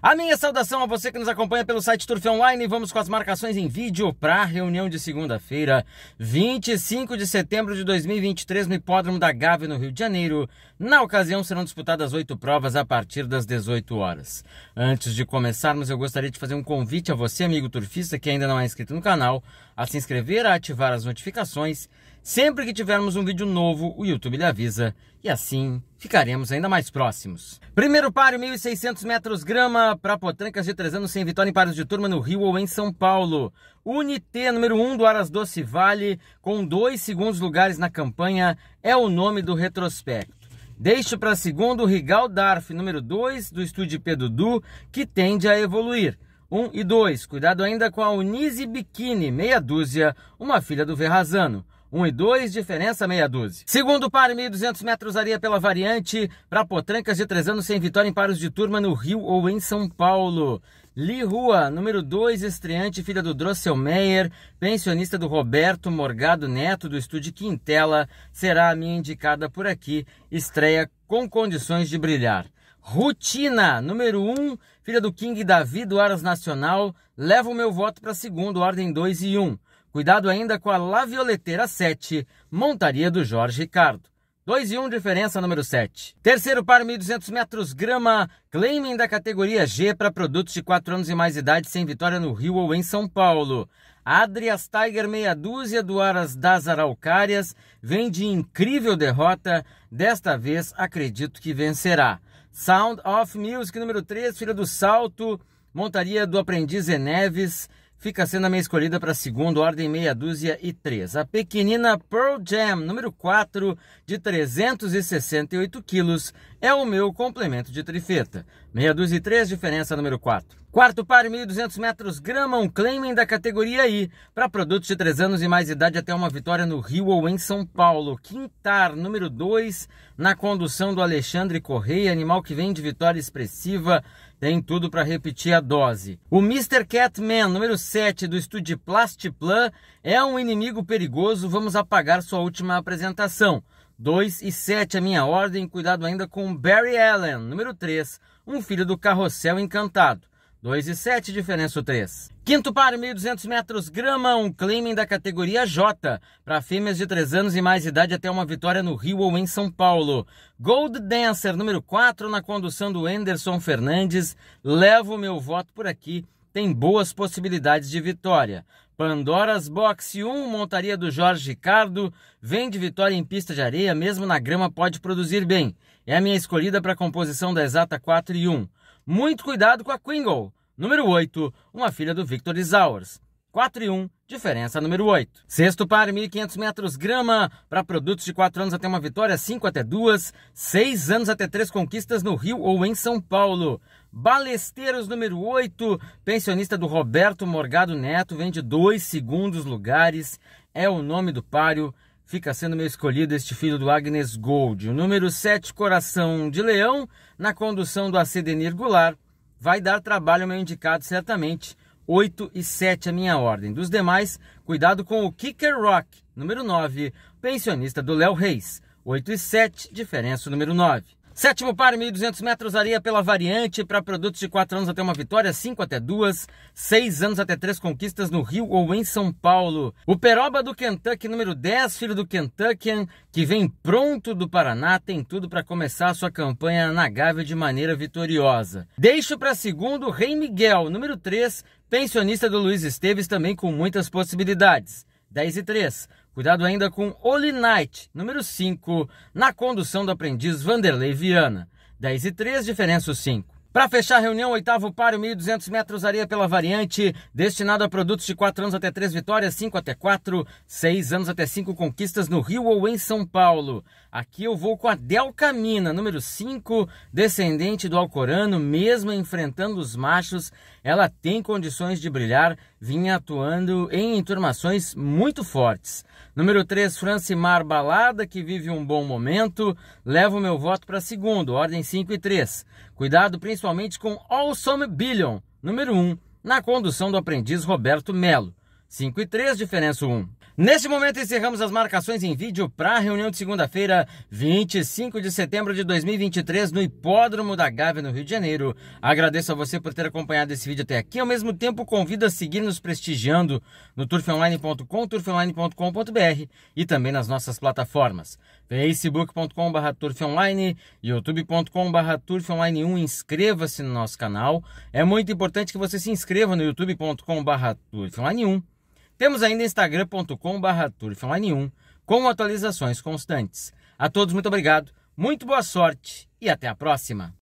A minha saudação a você que nos acompanha pelo site Turf Online. Vamos com as marcações em vídeo para a reunião de segunda-feira, 25 de setembro de 2023, no Hipódromo da Gávea, no Rio de Janeiro. Na ocasião, serão disputadas oito provas a partir das 18 horas. Antes de começarmos, eu gostaria de fazer um convite a você, amigo turfista, que ainda não é inscrito no canal, a se inscrever, a ativar as notificações. Sempre que tivermos um vídeo novo, o YouTube lhe avisa e assim ficaremos ainda mais próximos. Primeiro páreo, 1.600 metros grama para Potrancas de 3 anos sem vitória em pares de turma no Rio ou em São Paulo. Unité número 1 um do Aras Doce Vale, com dois segundos lugares na campanha, é o nome do retrospecto. Deixo para segundo o Rigal Darf, número 2 do estúdio Pedudu, que tende a evoluir. 1 e 2. Cuidado ainda com a Unise Bikini, meia dúzia, uma filha do Verrazano. 1 e 2, diferença meia dúzia. Segundo par, 1.200 metros areia pela variante, para Potrancas de 3 anos sem vitória em paros de turma no Rio ou em São Paulo. Li Rua, número 2, estreante, filha do Drossel Meyer, pensionista do Roberto Morgado Neto, do estúdio Quintela, será a minha indicada por aqui, estreia com condições de brilhar. Rutina, número 1, um, filha do King Davi do Aras Nacional, leva o meu voto para segundo, ordem 2 e 1. Um. Cuidado ainda com a Lavioleteira 7, montaria do Jorge Ricardo. 2 e 1, um, diferença número 7. Terceiro par, 1.200 metros, grama, claiming da categoria G para produtos de 4 anos e mais idade sem vitória no Rio ou em São Paulo. Adrias Tiger, meia dúzia do Aras das Araucárias, vem de incrível derrota, desta vez acredito que vencerá. Sound of Music número 3, Filha do Salto, montaria do aprendiz Eneves, fica sendo a minha escolhida para segundo, ordem meia dúzia e três. A pequenina Pearl Jam número 4, de 368 quilos, é o meu complemento de trifeta. Meia dúzia e três, diferença número 4. Quarto par, 1.200 metros, grama, um claiming da categoria I, para produtos de 3 anos e mais idade até uma vitória no Rio ou em São Paulo. Quintar, número 2, na condução do Alexandre Correia, animal que vem de vitória expressiva, tem tudo para repetir a dose. O Mr. Catman, número 7, do estúdio Plastiplan, é um inimigo perigoso, vamos apagar sua última apresentação. 2 e 7, a minha ordem, cuidado ainda com Barry Allen. Número 3, um filho do carrossel encantado. 2 e 7, diferença 3. Quinto par, 1.200 metros grama, um claiming da categoria J, para fêmeas de 3 anos e mais idade até uma vitória no Rio ou em São Paulo. Gold Dancer, número 4, na condução do Anderson Fernandes. Levo o meu voto por aqui tem boas possibilidades de vitória. Pandoras Boxe 1, montaria do Jorge Ricardo, vem de vitória em pista de areia, mesmo na grama pode produzir bem. É a minha escolhida para a composição da exata 4 e 1. Muito cuidado com a Quingle, número 8, uma filha do Victor Isaurs. 4 e 1 Diferença número 8. Sexto par, 1.500 metros grama. Para produtos de 4 anos até uma vitória, 5 até 2, 6 anos até 3 conquistas no Rio ou em São Paulo. Balesteiros número 8, pensionista do Roberto Morgado Neto, vende dois segundos lugares. É o nome do páreo. Fica sendo meu escolhido este filho do Agnes Gold. O número 7, Coração de Leão, na condução do Acedenir Goulart. Vai dar trabalho meu indicado, certamente 8 e 7 a minha ordem. Dos demais, cuidado com o Kicker Rock, número 9, pensionista do Léo Reis. 8 e 7, diferença número 9. Sétimo par, 1.200 metros, areia pela variante para produtos de 4 anos até uma vitória, 5 até 2, 6 anos até 3 conquistas no Rio ou em São Paulo. O Peroba do Kentucky, número 10, filho do Kentuckian, que vem pronto do Paraná, tem tudo para começar a sua campanha na Gávea de maneira vitoriosa. Deixo para segundo, Rei Miguel, número 3, pensionista do Luiz Esteves, também com muitas possibilidades. 10 e 3. Cuidado ainda com Knight, número 5, na condução do aprendiz Vanderlei Viana. 10 e 3, diferença 5. Para fechar a reunião, oitavo páreo, 1.200 metros areia pela variante, destinado a produtos de 4 anos até 3 vitórias, 5 até 4, 6 anos até 5 conquistas no Rio ou em São Paulo. Aqui eu vou com a Delca Mina, número 5, descendente do Alcorano, mesmo enfrentando os machos, ela tem condições de brilhar, vinha atuando em enturmações muito fortes. Número 3, Francimar Balada, que vive um bom momento, leva o meu voto para segundo, ordem 5 e 3. Cuidado principalmente com Awesome Billion, número 1, na condução do aprendiz Roberto Melo. 5 e 3, diferença 1. Neste momento encerramos as marcações em vídeo para a reunião de segunda-feira, 25 de setembro de 2023, no Hipódromo da Gávea, no Rio de Janeiro. Agradeço a você por ter acompanhado esse vídeo até aqui. Ao mesmo tempo, convido a seguir nos prestigiando no turfonline.com, turfonline.com.br e também nas nossas plataformas facebook.com.br turfonline, youtube.com.br turfonline1. Inscreva-se no nosso canal. É muito importante que você se inscreva no youtube.com.br turfonline1 temos ainda instagram.com/turfanline1 com atualizações constantes. A todos muito obrigado, muito boa sorte e até a próxima.